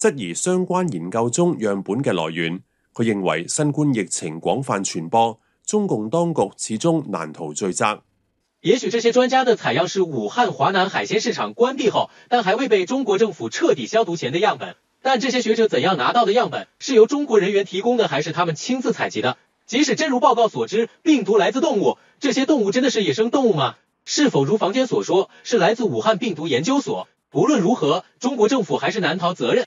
质疑相关研究中样本嘅来源，佢认为新冠疫情广泛传播，中共当局始终难逃罪责。也许这些专家的采样是武汉华南海鲜市场关闭后，但还未被中国政府彻底消毒前的样本。但这些学者怎样拿到的样本，是由中国人员提供的，还是他们亲自采集的？即使真如报告所知，病毒来自动物，这些动物真的是野生动物吗？是否如坊间所说，是来自武汉病毒研究所？无论如何，中国政府还是难逃责任。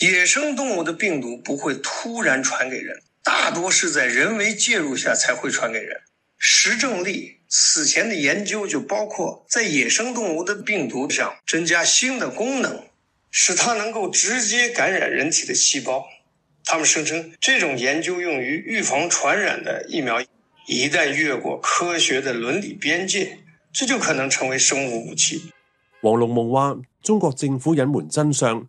野生动物的病毒不会突然传给人，大多是在人为介入下才会传给人。石正丽此前的研究就包括在野生动物的病毒上增加新的功能，使它能够直接感染人体的细胞。他们声称，这种研究用于预防传染的疫苗，一旦越过科学的伦理边界，这就可能成为生物武器。黄龙梦话：中国政府隐瞒真相。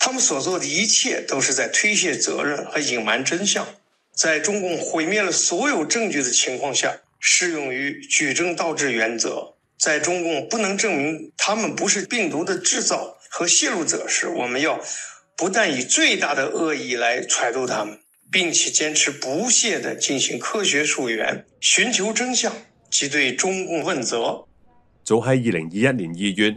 他们所做的一切都是在推卸责任和隐瞒真相。在中共毁灭了所有证据的情况下，适用于举证倒置原则。在中共不能证明他们不是病毒的制造和泄露者时，我们要不但以最大的恶意来揣度他们，并且坚持不懈地进行科学溯源，寻求真相及对中共问责。早喺二零二一年二月。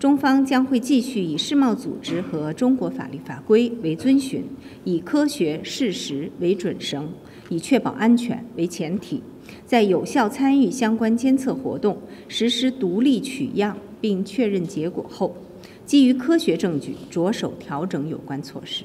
中方将会继续以世贸组织和中国法律法规为遵循，以科学事实为准绳，以确保安全为前提，在有效参与相关监测活动、实施独立取样并确认结果后，基于科学证据着手调整有关措施。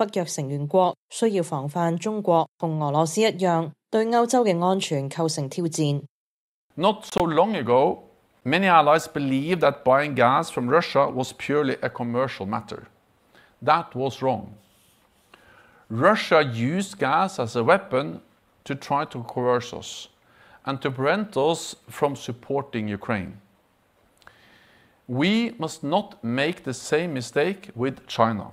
Not so long ago, many allies believed that buying gas from Russia was purely a commercial matter. That was wrong. Russia used gas as a weapon to try to coerce us and to prevent us from supporting Ukraine. We must not make the same mistake with China.